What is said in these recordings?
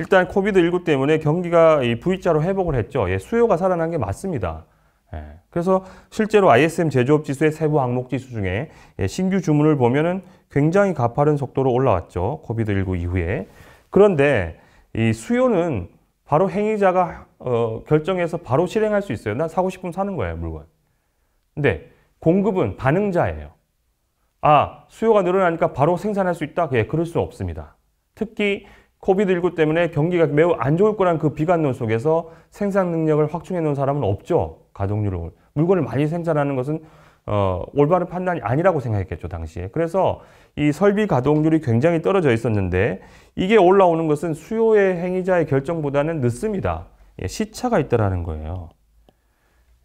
일단 코비드19 때문에 경기가 V자로 회복을 했죠. 예, 수요가 살아난 게 맞습니다. 예, 그래서 실제로 ISM 제조업 지수의 세부 항목 지수 중에 예, 신규 주문을 보면은 굉장히 가파른 속도로 올라왔죠. 코비드19 이후에. 그런데 이 수요는 바로 행위자가 어, 결정해서 바로 실행할 수 있어요. 난 사고 싶으면 사는 거예요, 물건. 근데 공급은 반응자예요. 아, 수요가 늘어나니까 바로 생산할 수 있다? 예, 그럴 수 없습니다. 특히 코비드19 때문에 경기가 매우 안 좋을 거란 그 비관론 속에서 생산 능력을 확충해 놓은 사람은 없죠. 가동률을. 물건을 많이 생산하는 것은 어, 올바른 판단이 아니라고 생각했겠죠, 당시에. 그래서 이 설비 가동률이 굉장히 떨어져 있었는데 이게 올라오는 것은 수요의 행위자의 결정보다는 늦습니다. 예, 시차가 있다라는 거예요.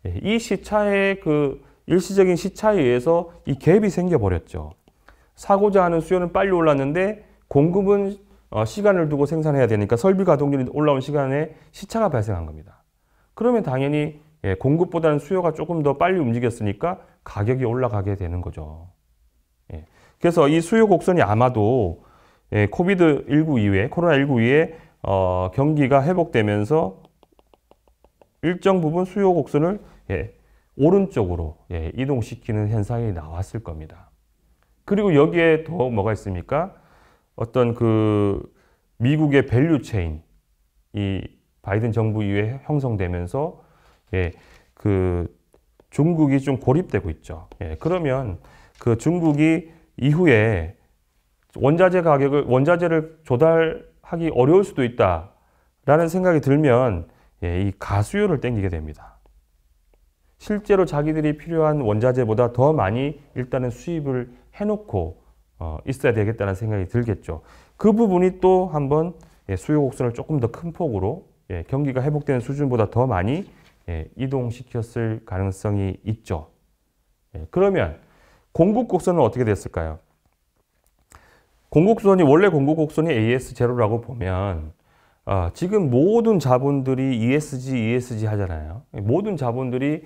예, 이 시차의 그 일시적인 시차에 의해서 이 갭이 생겨버렸죠. 사고자 하는 수요는 빨리 올랐는데 공급은 어, 시간을 두고 생산해야 되니까 설비 가동률이 올라온 시간에 시차가 발생한 겁니다. 그러면 당연히 예, 공급보다는 수요가 조금 더 빨리 움직였으니까 가격이 올라가게 되는 거죠. 예. 그래서 이 수요 곡선이 아마도 예, 코비드19 이후에 코로나19 이후에 어, 경기가 회복되면서 일정 부분 수요 곡선을 오른쪽으로 이동시키는 현상이 나왔을 겁니다. 그리고 여기에 더 뭐가 있습니까? 어떤 그 미국의 밸류 체인 이 바이든 정부 이후에 형성되면서 예, 그 중국이 좀 고립되고 있죠. 예, 그러면 그 중국이 이후에 원자재 가격을 원자재를 조달하기 어려울 수도 있다라는 생각이 들면 예, 이 가수요를 땡기게 됩니다. 실제로 자기들이 필요한 원자재보다 더 많이 일단은 수입을 해놓고 어, 있어야 되겠다는 생각이 들겠죠. 그 부분이 또 한번 예, 수요 곡선을 조금 더 큰 폭으로 예, 경기가 회복되는 수준보다 더 많이 예, 이동시켰을 가능성이 있죠. 그러면 공급 곡선은 어떻게 됐을까요? 공급 곡선이 원래 공급 곡선이 AS 제라고 보면 어, 지금 모든 자본들이 ESG, ESG 하잖아요. 모든 자본들이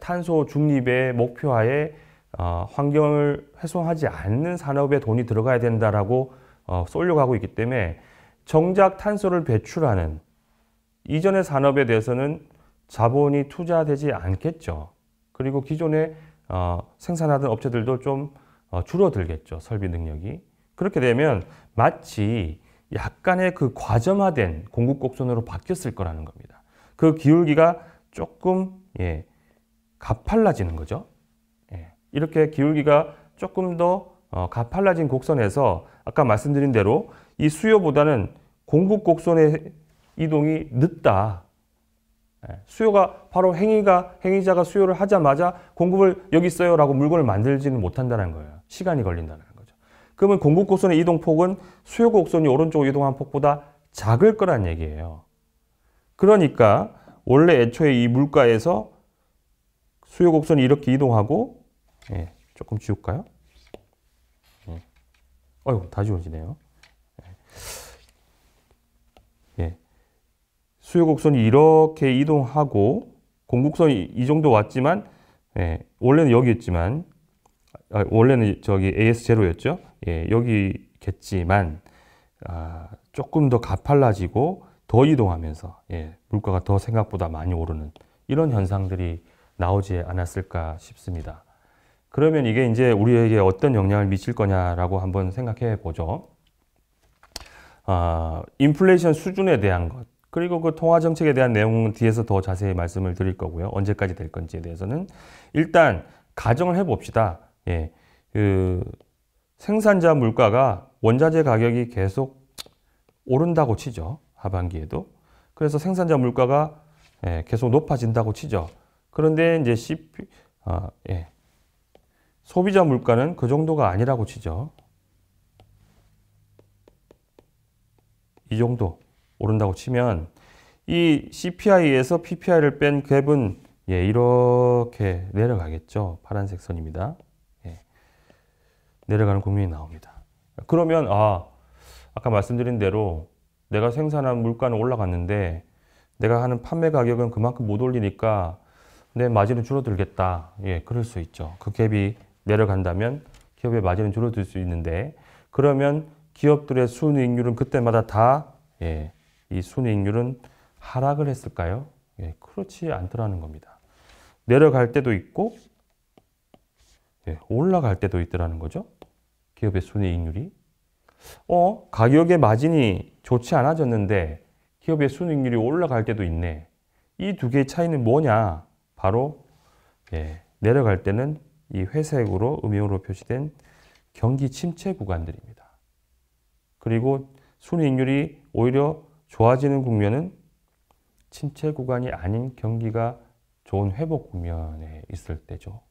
탄소 중립의 목표하에 어, 환경을 훼손하지 않는 산업에 돈이 들어가야 된다라고 어, 쏠려가고 있기 때문에 정작 탄소를 배출하는 이전의 산업에 대해서는 자본이 투자되지 않겠죠. 그리고 기존에 어, 생산하던 업체들도 좀 어, 줄어들겠죠. 설비 능력이. 그렇게 되면 마치 약간의 그 과점화된 공급 곡선으로 바뀌었을 거라는 겁니다. 그 기울기가 조금 예, 가팔라지는 거죠. 이렇게 기울기가 조금 더 어, 가팔라진 곡선에서 아까 말씀드린 대로 이 수요보다는 공급 곡선의 이동이 늦다. 예, 수요가 바로 행위가 행위자가 수요를 하자마자 공급을 여기 있어요라고 물건을 만들지는 못한다는 거예요. 시간이 걸린다는 거죠. 그러면 공급 곡선의 이동 폭은 수요 곡선이 오른쪽으로 이동한 폭보다 작을 거란 얘기예요. 그러니까 원래 애초에 이 물가에서 수요 곡선이 이렇게 이동하고 예, 조금 지울까요? 예. 어이구, 다 지워지네요. 예. 예. 수요 곡선이 이렇게 이동하고 공국선이 이 정도 왔지만 예, 원래는 여기였지만 아, 원래는 저기 AS 제였죠 예, 여기겠지만 아, 조금 더 가팔라지고 더 이동하면서 예, 물가가 더 생각보다 많이 오르는 이런 현상들이 나오지 않았을까 싶습니다. 그러면 이게 이제 우리에게 어떤 영향을 미칠 거냐라고 한번 생각해 보죠. 어, 인플레이션 수준에 대한 것 그리고 그 통화 정책에 대한 내용은 뒤에서 더 자세히 말씀을 드릴 거고요. 언제까지 될 건지에 대해서는 일단 가정을 해봅시다. 예, 그 생산자 물가가 원자재 가격이 계속 오른다고 치죠. 하반기에도. 그래서 생산자 물가가 예, 계속 높아진다고 치죠. 그런데 이제 CP, 아, 예, 소비자 물가는 그 정도가 아니라고 치죠. 이 정도 오른다고 치면 이 CPI에서 PPI를 뺀 갭은 예, 이렇게 내려가겠죠. 파란색 선입니다. 예, 내려가는 국면이 나옵니다. 그러면 아 아까 말씀드린 대로 내가 생산한 물가는 올라갔는데 내가 하는 판매 가격은 그만큼 못 올리니까 내 마진은 줄어들겠다. 예, 그럴 수 있죠. 그 갭이 내려간다면 기업의 마진은 줄어들 수 있는데 그러면 기업들의 순이익률은 그때마다 다이 예, 순이익률은 하락을 했을까요? 예, 그렇지 않더라는 겁니다. 내려갈 때도 있고 예, 올라갈 때도 있더라는 거죠. 기업의 순이익률이 어 가격의 마진이 좋지 않아졌는데 기업의 순이익률이 올라갈 때도 있네. 이 두 개의 차이는 뭐냐? 바로 예, 내려갈 때는 이 회색으로 음영으로 표시된 경기 침체 구간들입니다. 그리고 순이익률이 오히려 좋아지는 국면은 침체 구간이 아닌 경기가 좋은 회복 국면에 있을 때죠.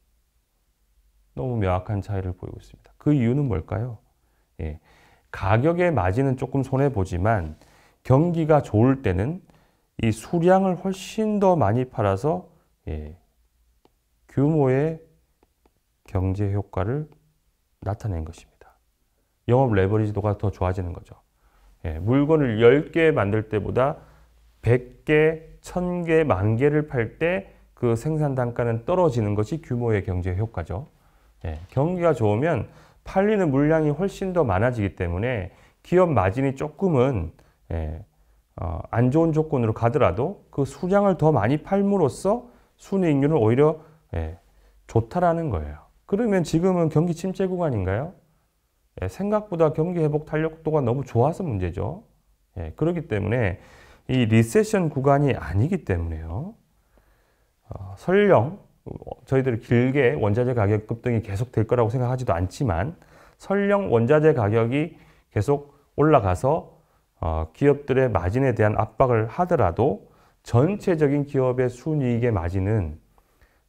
너무 명확한 차이를 보이고 있습니다. 그 이유는 뭘까요? 예, 가격의 마진은 조금 손해 보지만 경기가 좋을 때는 이 수량을 훨씬 더 많이 팔아서 예, 규모의 경제 효과를 나타낸 것입니다. 영업 레버리지도가 더 좋아지는 거죠. 예, 물건을 10개 만들 때보다 100개, 1000개, 1 만개를 팔 때 그 생산 단가는 떨어지는 것이 규모의 경제 효과죠. 예, 경기가 좋으면 팔리는 물량이 훨씬 더 많아지기 때문에 기업 마진이 조금은 예, 어, 안 좋은 조건으로 가더라도 그 수량을 더 많이 팔므로써 순이익률은 오히려 예, 좋다라는 거예요. 그러면 지금은 경기 침체 구간인가요? 예, 생각보다 경기 회복 탄력도가 너무 좋아서 문제죠. 예, 그렇기 때문에 이 리세션 구간이 아니기 때문에요. 어, 설령 저희들이 길게 원자재 가격 급등이 계속 될 거라고 생각하지도 않지만 설령 원자재 가격이 계속 올라가서 어, 기업들의 마진에 대한 압박을 하더라도 전체적인 기업의 순이익의 마진은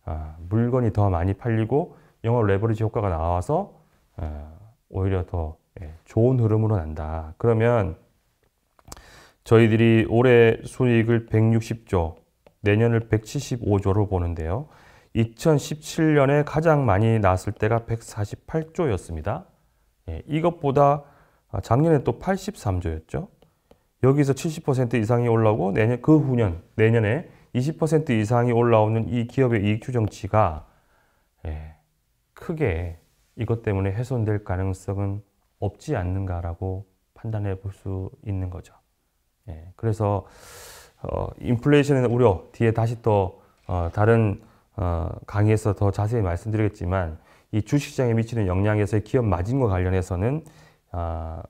어, 물건이 더 많이 팔리고 영업 레버리지 효과가 나와서 예, 오히려 더 예, 좋은 흐름으로 난다. 그러면 저희들이 올해 수익을 160조, 내년을 175조로 보는데요. 2017년에 가장 많이 나왔을 때가 148조였습니다. 예, 이것보다 아, 작년에 또 83조였죠. 여기서 70% 이상이 올라오고 내년 그 후년 내년에 20% 이상이 올라오는 이 기업의 이익 추정치가 예, 크게 이것 때문에 훼손될 가능성은 없지 않는가라고 판단해 볼 수 있는 거죠. 예, 그래서 어, 인플레이션의 우려 뒤에 다시 또 어, 다른 어, 강의에서 더 자세히 말씀드리겠지만 이 주식시장에 미치는 영향에서의 기업 마진과 관련해서는 아,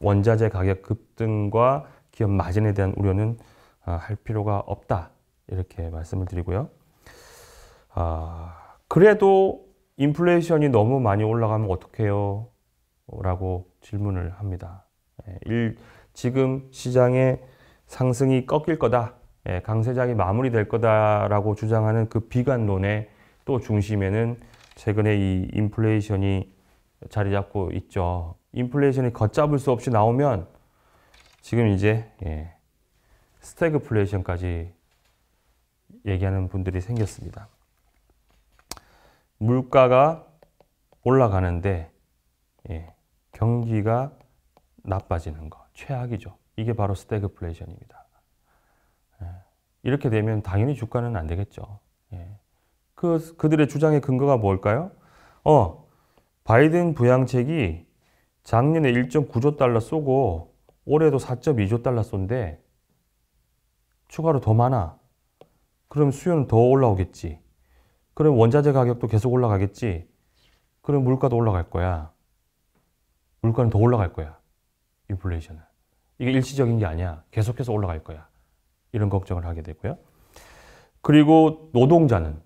원자재 가격 급등과 기업 마진에 대한 우려는 아, 할 필요가 없다 이렇게 말씀을 드리고요. 아, 그래도 인플레이션이 너무 많이 올라가면 어떡해요? 라고 질문을 합니다. 예, 일, 지금 시장의 상승이 꺾일 거다. 예, 강세장이 마무리될 거다라고 주장하는 그 비관론의 또 중심에는 최근에 이 인플레이션이 자리 잡고 있죠. 인플레이션이 걷잡을 수 없이 나오면 지금 이제 예, 스태그플레이션까지 얘기하는 분들이 생겼습니다. 물가가 올라가는데 예, 경기가 나빠지는 거 최악이죠. 이게 바로 스태그플레이션입니다. 예, 이렇게 되면 당연히 주가는 안 되겠죠. 예, 그 그들의 주장의 근거가 뭘까요? 어 바이든 부양책이 작년에 1.9조 달러 쏘고 올해도 4.2조 달러 쏜데 추가로 더 많아. 그럼 수요는 더 올라오겠지. 그럼 원자재 가격도 계속 올라가겠지. 그럼 물가도 올라갈 거야. 물가는 더 올라갈 거야. 인플레이션은. 이게 일시적인 게 아니야. 계속해서 올라갈 거야. 이런 걱정을 하게 되고요. 그리고 노동자는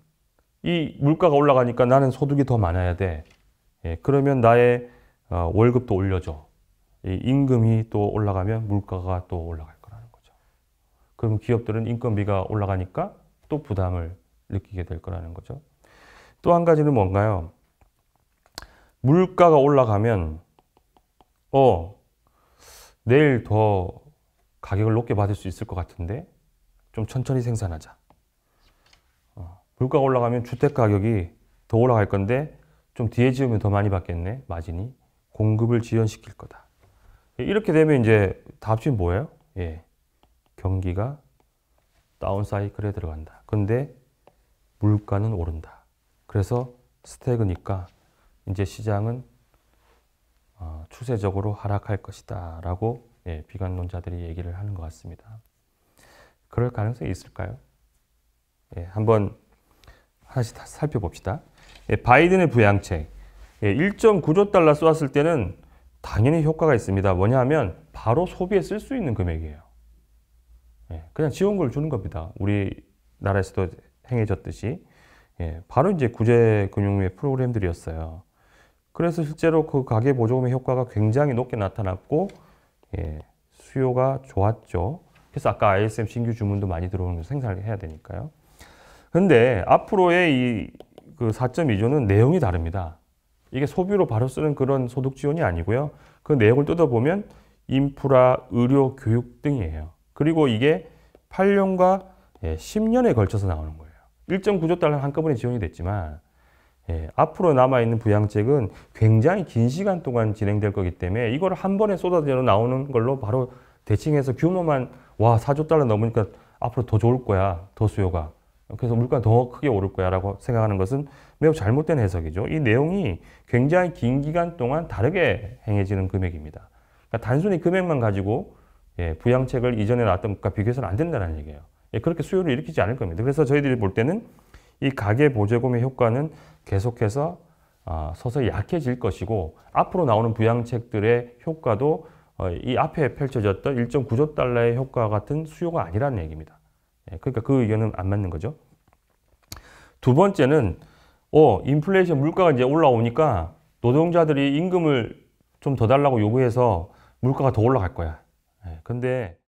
이 물가가 올라가니까 나는 소득이 더 많아야 돼. 예, 그러면 나의 어, 월급도 올려줘. 이 임금이 또 올라가면 물가가 또 올라갈 거라는 거죠. 그럼 기업들은 인건비가 올라가니까 또 부담을 느끼게 될 거라는 거죠. 또 한 가지는 뭔가요? 물가가 올라가면 어 내일 더 가격을 높게 받을 수 있을 것 같은데 좀 천천히 생산하자. 어, 물가가 올라가면 주택 가격이 더 올라갈 건데 좀 뒤에 지으면 더 많이 받겠네 마진이 공급을 지연시킬 거다. 이렇게 되면 이제 다 합치면 뭐예요? 예, 경기가 다운사이클에 들어간다. 근데 물가는 오른다. 그래서 스태그니까 이제 시장은 어, 추세적으로 하락할 것이다 라고 예, 비관론자들이 얘기를 하는 것 같습니다. 그럴 가능성이 있을까요? 예, 한번 하나씩 다 살펴봅시다. 예, 바이든의 부양책 1.9조 달러 쏘았을 때는 당연히 효과가 있습니다. 뭐냐 면 바로 소비에 쓸 수 있는 금액이에요. 그냥 지원금을 주는 겁니다. 우리나라에서도 행해졌듯이 예, 바로 이제 구제 금융의 프로그램들이었어요. 그래서 실제로 그 가계 보조금의 효과가 굉장히 높게 나타났고 예, 수요가 좋았죠. 그래서 아까 ISM 신규 주문도 많이 들어오는 거 생산을 해야 되니까요. 근데 앞으로의 이 그 4.2조는 내용이 다릅니다. 이게 소비로 바로 쓰는 그런 소득 지원이 아니고요. 그 내용을 뜯어보면 인프라, 의료, 교육 등이에요. 그리고 이게 8년과 10년에 예, 걸쳐서 나오는 거예요. 1.9조 달러 한꺼번에 지원이 됐지만 예, 앞으로 남아있는 부양책은 굉장히 긴 시간 동안 진행될 거기 때문에 이걸 한 번에 쏟아져 나오는 걸로 바로 대칭해서 규모만 와 4조 달러 넘으니까 앞으로 더 좋을 거야 더 수요가 그래서 물가 더 크게 오를 거야 라고 생각하는 것은 매우 잘못된 해석이죠 이 내용이 굉장히 긴 기간 동안 다르게 행해지는 금액입니다 그러니까 단순히 금액만 가지고 예, 부양책을 이전에 나왔던 것과 비교해서는 안 된다는 얘기예요 예, 그렇게 수요를 일으키지 않을 겁니다. 그래서 저희들이 볼 때는 이 가계 보조금의 효과는 계속해서 아, 서서히 약해질 것이고 앞으로 나오는 부양책들의 효과도 어, 이 앞에 펼쳐졌던 1.9조 달러의 효과 같은 수요가 아니라는 얘기입니다. 예, 그러니까 그 의견은 안 맞는 거죠. 두 번째는 어, 인플레이션 물가가 이제 올라오니까 노동자들이 임금을 좀 더 달라고 요구해서 물가가 더 올라갈 거야. 예, 근데